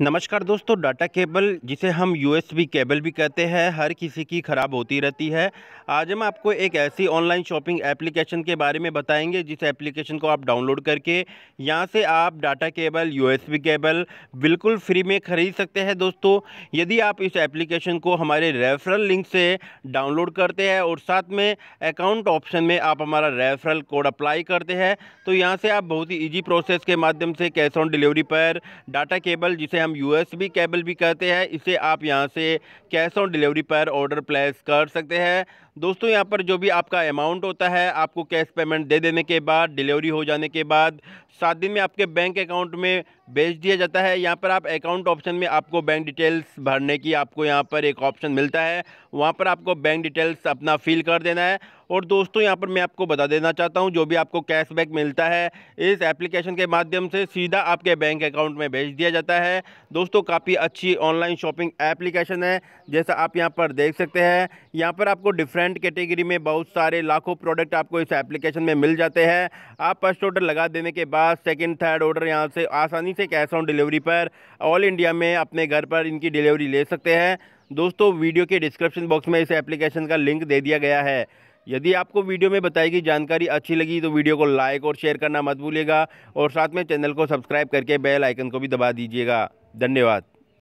नमस्कार दोस्तों data cable जिसे हम यूएसबी केबल भी कहते हैं हर किसी की ख़राब होती रहती है आज हम आपको एक ऐसी ऑनलाइन शॉपिंग एप्लीकेशन के बारे में बताएंगे जिस एप्लीकेशन को आप डाउनलोड करके यहां से आप डाटा केबल यूएसबी केबल बिल्कुल फ्री में ख़रीद सकते हैं दोस्तों यदि आप इस एप्लीकेशन को हमारे रेफरल लिंक से डाउनलोड करते हैं और साथ में अकाउंट ऑप्शन में आप हमारा रेफरल कोड अप्लाई करते हैं तो यहाँ से आप बहुत ही ईजी प्रोसेस के माध्यम से कैश ऑन डिलीवरी पर डाटा केबल जिसे हम यूएसबी केबल भी कहते हैं इसे आप यहाँ से कैश ऑन डिलीवरी पर ऑर्डर प्लेस कर सकते हैं दोस्तों यहाँ पर जो भी आपका अमाउंट होता है आपको कैश पेमेंट दे देने के बाद डिलीवरी हो जाने के बाद सात दिन में आपके बैंक अकाउंट में भेज दिया जाता है यहाँ पर आप अकाउंट ऑप्शन में आपको बैंक डिटेल्स भरने की आपको यहाँ पर एक ऑप्शन मिलता है वहाँ पर आपको बैंक डिटेल्स अपना फिल कर देना है और दोस्तों यहाँ पर मैं आपको बता देना चाहता हूँ जो भी आपको कैशबैक मिलता है इस एप्लीकेशन के माध्यम से सीधा आपके बैंक अकाउंट में भेज दिया जाता है दोस्तों काफ़ी अच्छी ऑनलाइन शॉपिंग एप्लीकेशन है जैसा आप यहाँ पर देख सकते हैं यहाँ पर आपको डिफरेंट डिफरेंट कैटेगरी में बहुत सारे लाखों प्रोडक्ट आपको इस एप्लीकेशन में मिल जाते हैं आप फर्स्ट ऑर्डर लगा देने के बाद सेकंड थर्ड ऑर्डर यहाँ से आसानी से कैश ऑन डिलीवरी पर ऑल इंडिया में अपने घर पर इनकी डिलीवरी ले सकते हैं दोस्तों वीडियो के डिस्क्रिप्शन बॉक्स में इस एप्लीकेशन का लिंक दे दिया गया है यदि आपको वीडियो में बताई गई जानकारी अच्छी लगी तो वीडियो को लाइक और शेयर करना मत भूलिएगा और साथ में चैनल को सब्सक्राइब करके बेल आइकन को भी दबा दीजिएगा धन्यवाद